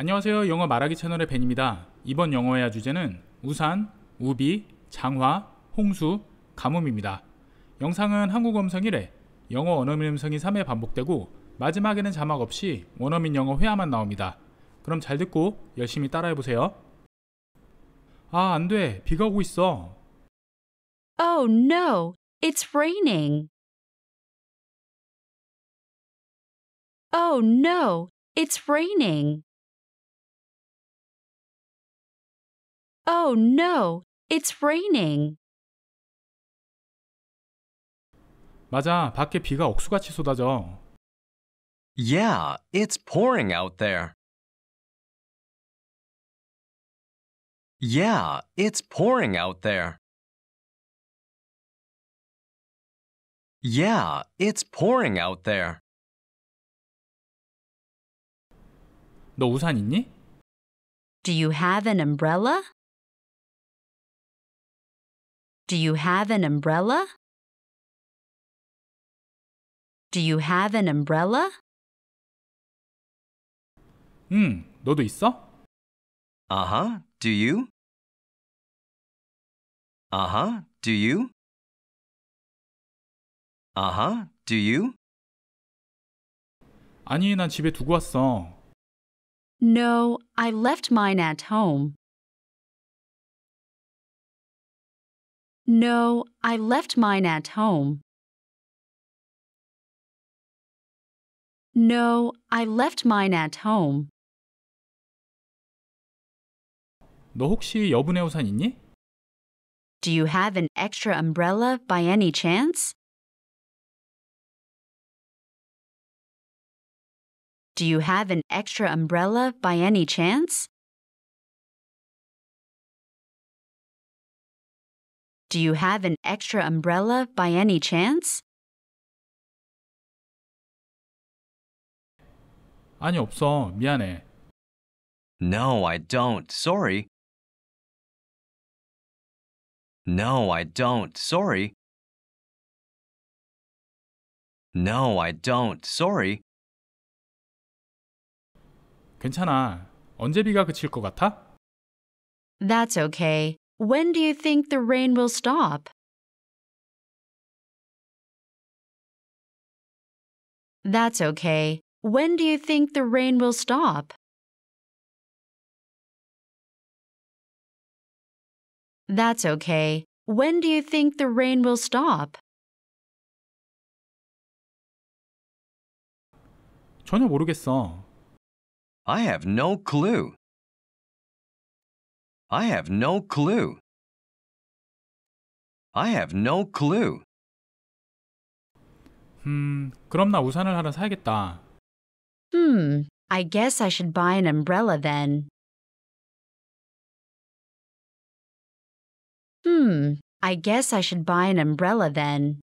안녕하세요. 영어 말하기 채널의 벤입니다. 이번 영어회화 주제는 우산, 우비, 장화, 홍수, 가뭄입니다. 영상은 한국 음성 1회, 영어 원어민 음성이 3회 반복되고 마지막에는 자막 없이 원어민 영어 회화만 나옵니다. 그럼 잘 듣고 열심히 따라해보세요. 아, 안 돼. 비가 오고 있어. Oh no, it's raining. Oh no, it's raining. Oh no, it's raining. 맞아, 밖에 비가 억수같이 쏟아져. Yeah, it's pouring out there. Yeah, it's pouring out there. Yeah, it's pouring out there. 너 우산 있니? Do you have an umbrella? Do you have an umbrella? Do you have an umbrella? 응, hmm, 너도 있어? Uh-huh, do you? Uh-huh, do you? Uh-huh, do you? 아니, 난 집에 두고 왔어. No, I left mine at home. No, I left mine at home. No, I left mine at home. 너 혹시 여분의 우산 있니? Do you have an extra umbrella by any chance? Do you have an extra umbrella by any chance? Do you have an extra umbrella by any chance? 아니 없어. 미안해. No, I don't. Sorry. No, I don't. Sorry. No, I don't. Sorry. 괜찮아. 언제 비가 그칠 것 같아? That's okay. When do you think the rain will stop? That's okay. When do you think the rain will stop? That's okay. When do you think the rain will stop? 전혀 모르겠어. I have no clue. I have no clue. I have no clue. 음, hmm, 그럼 나 우산을 하나 사야겠다. Hmm, I guess I should buy an umbrella then. Hmm, I guess I should buy an umbrella then.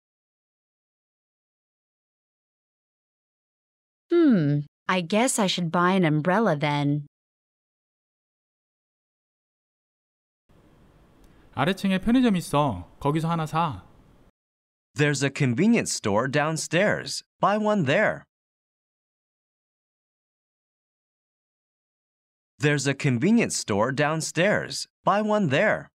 Hmm, I guess I should buy an umbrella then. 아래층에 편의점 있어. 거기서 하나 사. There's a convenience store downstairs. Buy one there. There's a convenience store downstairs. Buy one there.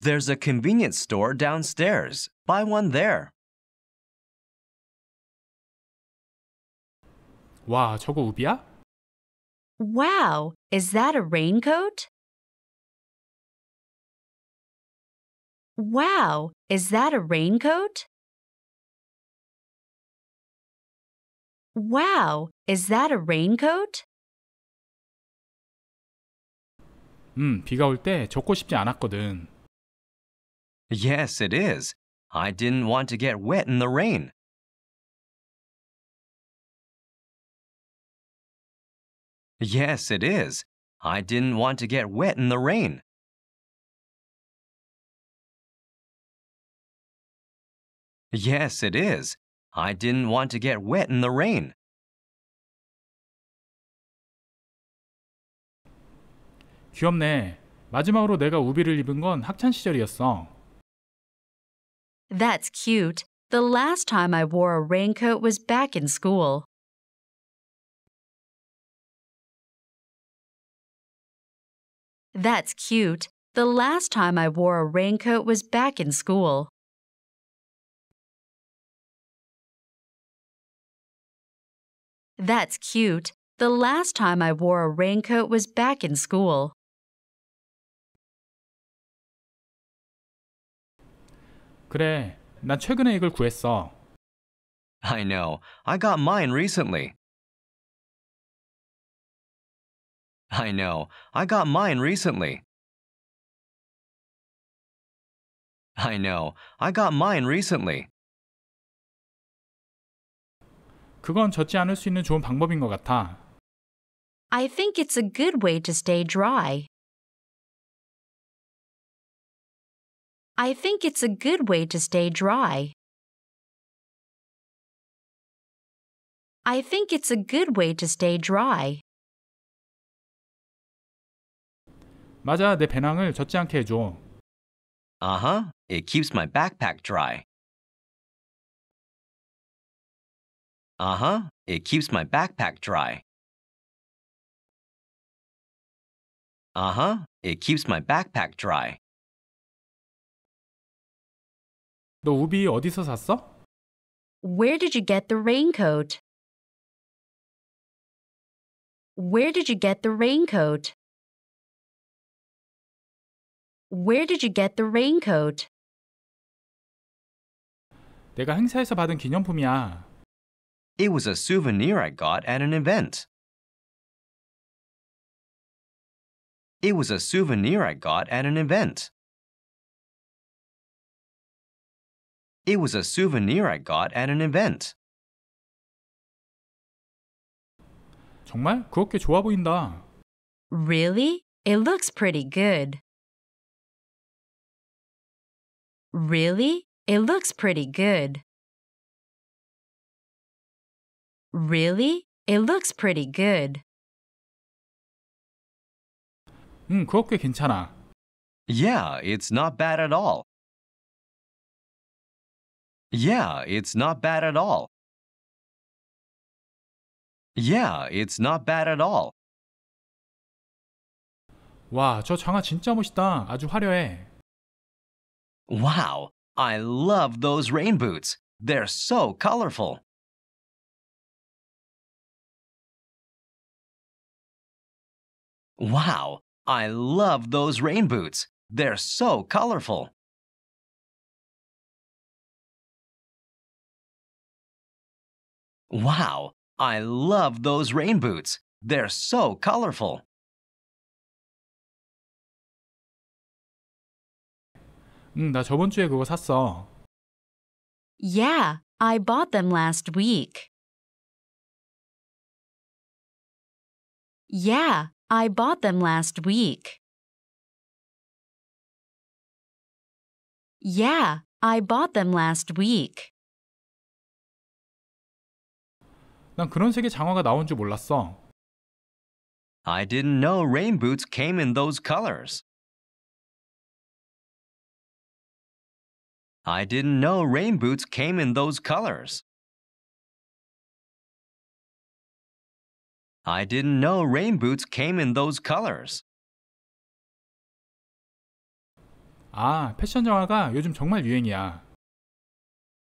There's a convenience store downstairs. Buy one there. 와, 저거 우비야? Wow, is that a raincoat? Wow, is that a raincoat? Wow, is that a raincoat? 음, hmm, 비가 올 때 젖고 싶지 않았거든. Yes, it is. I didn't want to get wet in the rain. Yes, it is. I didn't want to get wet in the rain. Yes, it is. I didn't want to get wet in the rain. 귀엽네. 마지막으로 내가 우비를 입은 건 학창 시절이었어. That's cute. The last time I wore a raincoat was back in school. That's cute. The last time I wore a raincoat was back in school. That's cute. The last time I wore a raincoat was back in school. 그래, 난 최근에 이걸 구했어. I know. I got mine recently. I know, I got mine recently. I know, I got mine recently. 그건 젖지 않을 수 있는 좋은 방법인 것 같아. I think it's a good way to stay dry. I think it's a good way to stay dry. I think it's a good way to stay dry. 맞아, 내 배낭을 젖지 않게 해줘. Uh-huh. It keeps my backpack dry. Uh-huh. It keeps my backpack dry. Uh-huh. It keeps my backpack dry. 너 우비 어디서 샀어? Where did you get the raincoat? Where did you get the raincoat? Where did you get the raincoat? 내가 행사에서 받은 기념품이야. It was a souvenir I got at an event. It was a souvenir I got at an event. It was a souvenir I got at an event. 정말 그렇게 좋아 보인다. Really? It looks pretty good. Really? It looks pretty good. Really? It looks pretty good. 응, 꽤 괜찮아. Yeah, it's not bad at all. Yeah, it's not bad at all. Yeah, it's not bad at all. 와, 저 장화 진짜 멋있다. 아주 화려해. Wow, I love those rain boots. They're so colorful. Wow, I love those rain boots. They're so colorful. Wow, I love those rain boots. They're so colorful. 응, 나 저번 주에 그거 샀어. Yeah, I bought them last week. Yeah, I bought them last week. Yeah, I bought them last week. 난 그런 색의 장화가 나온 줄 몰랐어. I didn't know rain boots came in those colors. I didn't know rain boots came in those colors. I didn't know rain boots came in those colors. 아, 패션 정화가 요즘 정말 유행이야.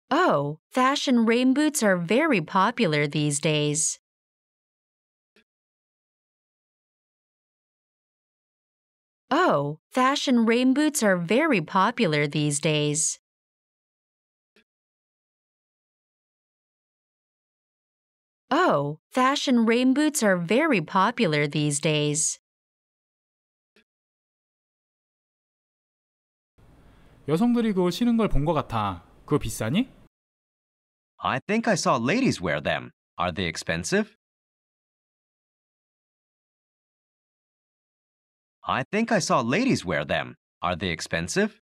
Oh, fashion rain boots are very popular these days. Oh, fashion rain boots are very popular these days. Oh, fashion rain boots are very popular these days. I think I saw ladies wear them. Are they expensive? I think I saw ladies wear them. Are they expensive?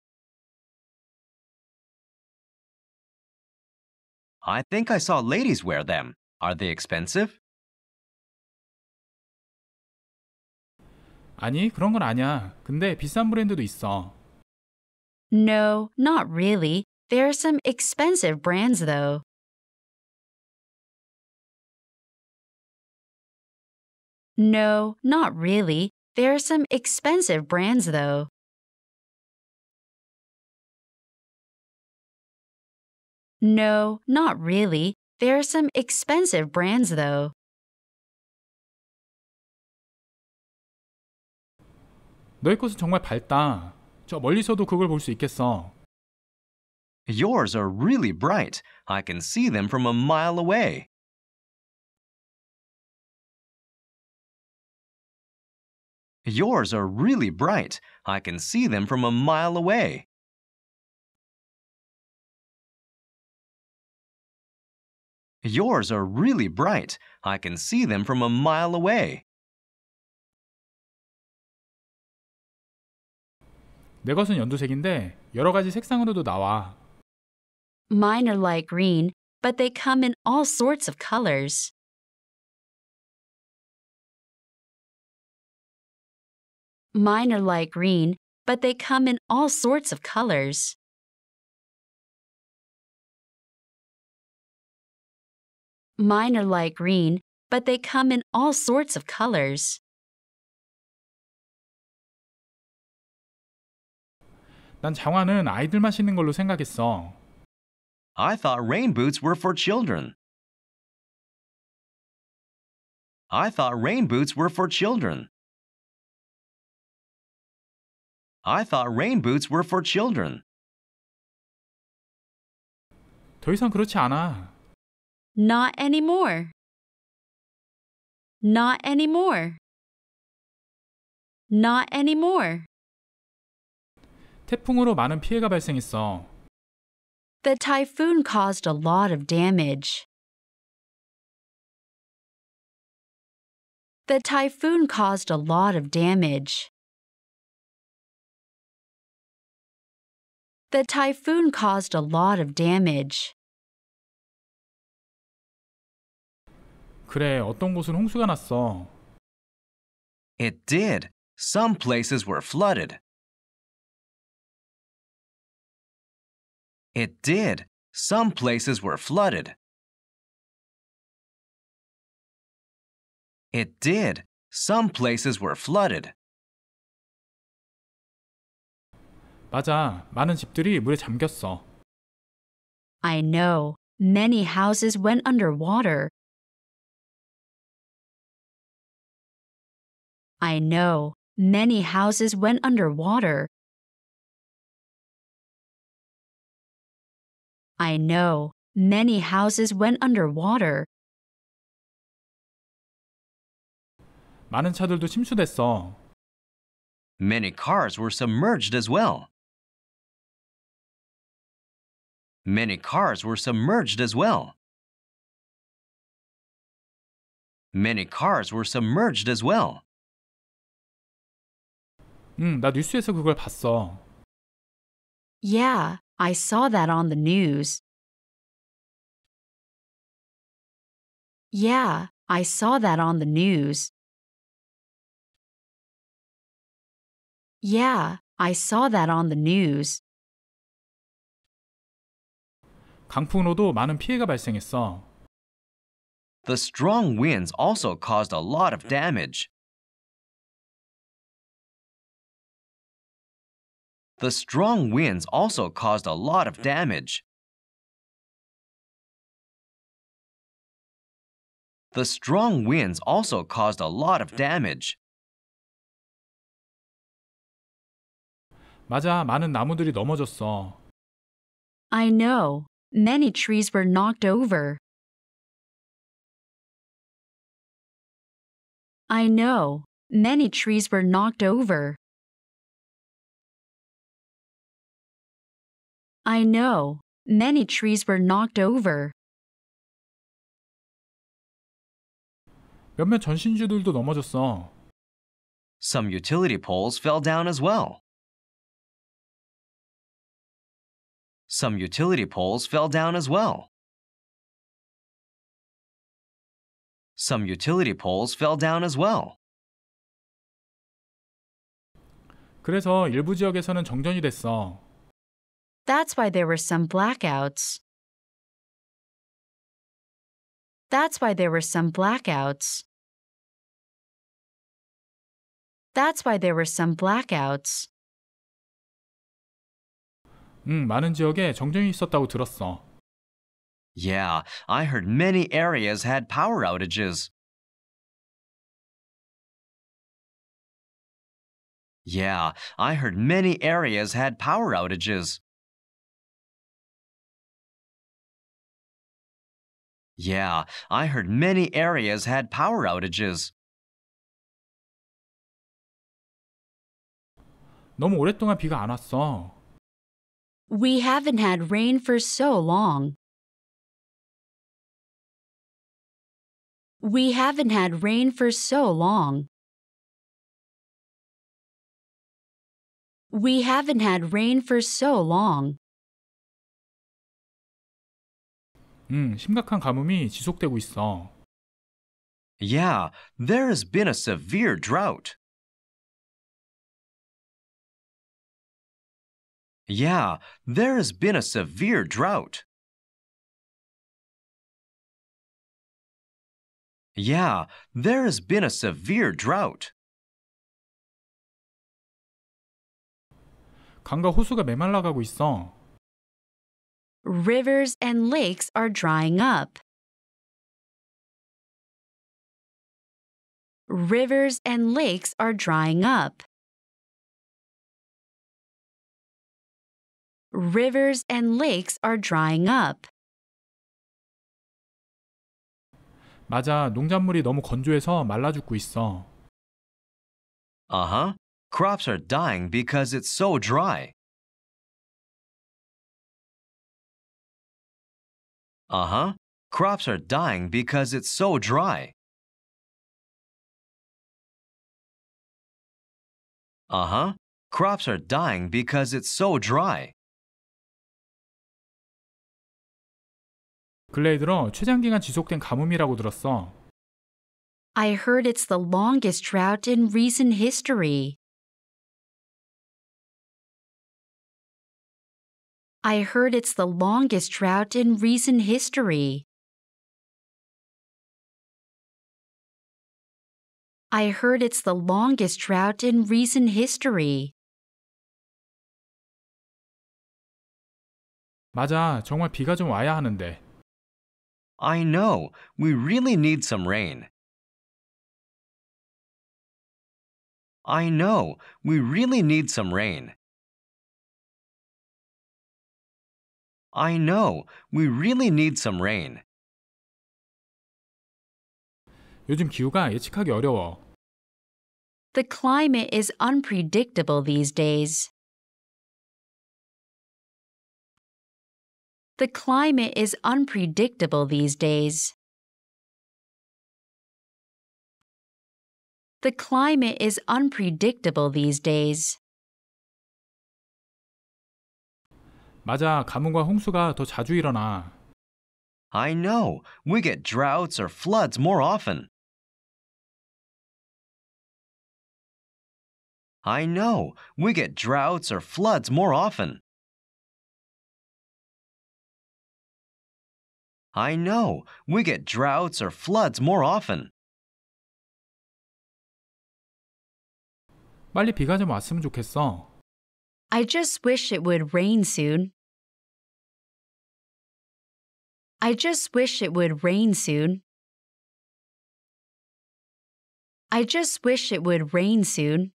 I think I saw ladies wear them. Are they expensive? 아니, 그런 건 아니야. 근데 비싼 브랜드도 있어. No, not really. There are some expensive brands though. No, not really. There are some expensive brands though. No, not really. There are some expensive brands, though. 정말 밝다. 저 멀리서도 그걸 볼 수 있겠어. Yours are really bright. I can see them from a mile away. Yours are really bright. I can see them from a mile away. Yours are really bright. I can see them from a mile away. 내 것은 연두색인데 여러 가지 색상으로도 나와. Mine are light green, but they come in all sorts of colors. Mine are light green, but they come in all sorts of colors. Mine are light green, but they come in all sorts of colors. I thought rain boots were for children. I thought rain boots were for children. I thought rain boots were for children. 더 이상 그렇지 않아. Not anymore. Not anymore. Not anymore. 태풍으로 많은 피해가 발생했어. The typhoon caused a lot of damage. The typhoon caused a lot of damage. The typhoon caused a lot of damage. 그래, 어떤 곳은 홍수가 났어. It did. Some places were flooded. It did. Some places were flooded. It did. Some places were flooded. 맞아. 많은 집들이 물에 잠겼어. I know. Many houses went underwater. I know many houses went underwater. I know many houses went underwater. 많은 차들도 침수됐어. Many cars were submerged as well. Many cars were submerged as well. Many cars were submerged as well. 응, 나 뉴스에서 그걸 봤어. Yeah, I saw that on the news. Yeah, I saw that on the news. Yeah, I saw that on the news. 강풍으로도 많은 피해가 발생했어. The strong winds also caused a lot of damage. The strong winds also caused a lot of damage. The strong winds also caused a lot of damage. 맞아, 많은 나무들이 넘어졌어. I know. Many trees were knocked over. I know. Many trees were knocked over. I know, many trees were knocked over. 몇몇 전신주들도 넘어졌어. Some utility poles fell down as well. Some utility poles fell down as well. Some utility poles fell down as well. 그래서 일부 지역에서는 정전이 됐어. That's why there were some blackouts. That's why there were some blackouts. That's why there were some blackouts. 많은 지역에 정전이 있었다고 들었어. Yeah, I heard many areas had power outages. Yeah, I heard many areas had power outages. Yeah, I heard many areas had power outages. 너무 오랫동안 비가 안 왔어. We haven't had rain for so long. We haven't had rain for so long. We haven't had rain for so long. 음, 심각한 가뭄이 지속되고 있어. Yeah, there has been a severe drought. Yeah, there has been a severe drought. Yeah, there has been a severe drought. 강과 호수가 메말라가고 있어. rivers and lakes are drying up. Rivers and lakes are drying up. Rivers and lakes are drying up. 맞아, 농작물이 너무 건조해서 말라 죽고 있어. Uh-huh. Crops are dying because it's so dry. Uh huh. Crops are dying because it's so dry. Uh huh. Crops are dying because it's so dry. 지속된 가뭄이라고 들었어. I heard it's the longest drought in recent history. I heard it's the longest drought in recent history. I heard it's the longest drought in recent history. 맞아, 정말 비가 좀 와야 하는데. I know. We really need some rain. I know. We really need some rain. I know, we really need some rain. 요즘 기후가 예측하기 어려워. The climate is unpredictable these days. The climate is unpredictable these days. The climate is unpredictable these days. 맞아, 가뭄과 홍수가 더 자주 일어나. I know. We get droughts or floods more often. I know. We get droughts or floods more often. I know. We get droughts or floods more often. 빨리 비가 좀 왔으면 좋겠어. I just wish it would rain soon. I just wish it would rain soon. I just wish it would rain soon.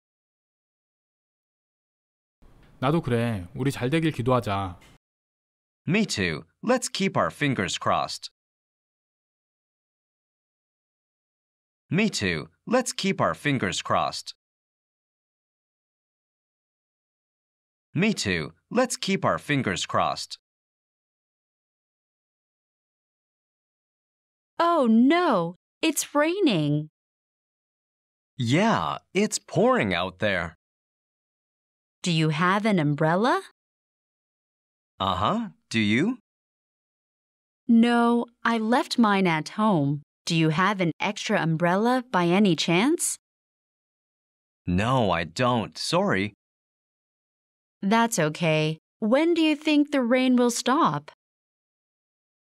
나도 그래. 우리 잘 되길 기도하자. Me too. Let's keep our fingers crossed. Me too. Let's keep our fingers crossed. Me too. Let's keep our fingers crossed. Oh no, it's raining. Yeah, it's pouring out there. Do you have an umbrella? Uh huh. Do you? No, I left mine at home. Do you have an extra umbrella by any chance? No, I don't. Sorry. That's okay. When do you think the rain will stop?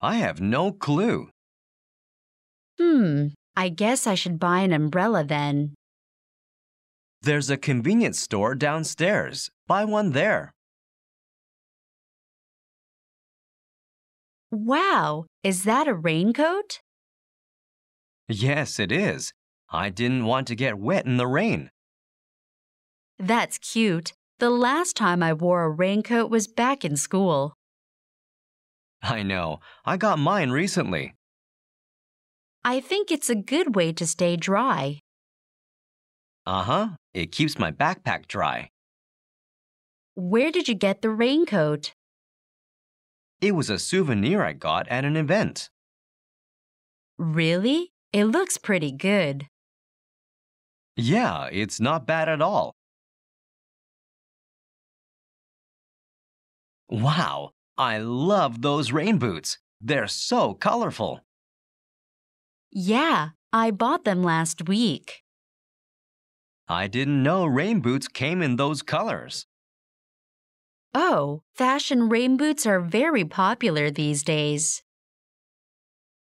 I have no clue. Hmm, I guess I should buy an umbrella then. There's a convenience store downstairs. Buy one there. Wow, is that a raincoat? Yes, it is. I didn't want to get wet in the rain. That's cute. The last time I wore a raincoat was back in school. I know. I got mine recently. I think it's a good way to stay dry. Uh huh. It keeps my backpack dry. Where did you get the raincoat? It was a souvenir I got at an event. Really? It looks pretty good. Yeah, it's not bad at all. Wow, I love those rain boots. They're so colorful. Yeah, I bought them last week. I didn't know rain boots came in those colors. Oh, fashion rain boots are very popular these days.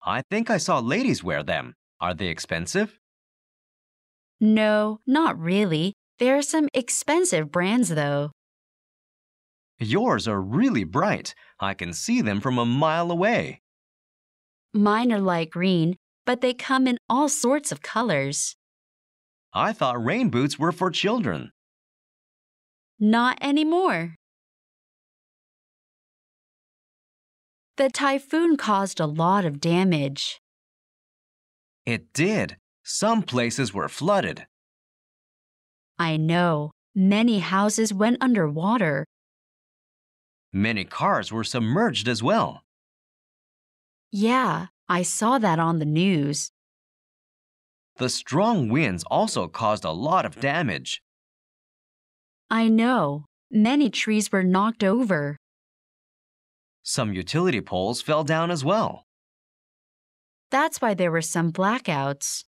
I think I saw ladies wear them. Are they expensive? No, not really. There are some expensive brands, though. Yours are really bright. I can see them from a mile away. Mine are light green, but they come in all sorts of colors. I thought rain boots were for children. Not anymore. The typhoon caused a lot of damage. It did. Some places were flooded. I know. Many houses went underwater. Many cars were submerged as well. Yeah, I saw that on the news. The strong winds also caused a lot of damage. I know. Many trees were knocked over. Some utility poles fell down as well. That's why there were some blackouts.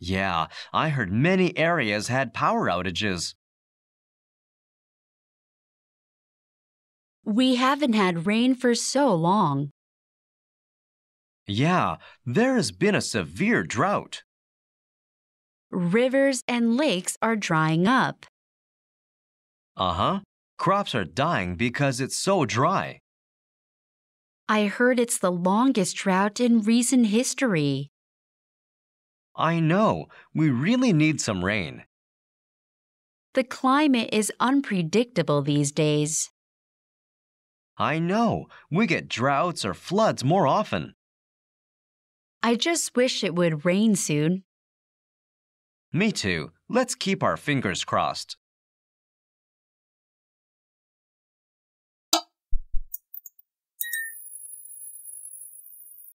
Yeah, I heard many areas had power outages. We haven't had rain for so long. Yeah, there has been a severe drought. Rivers and lakes are drying up. Uh huh. Crops are dying because it's so dry. I heard it's the longest drought in recent history. I know. We really need some rain. The climate is unpredictable these days. I know. We get droughts or floods more often. I just wish it would rain soon. Me too. Let's keep our fingers crossed.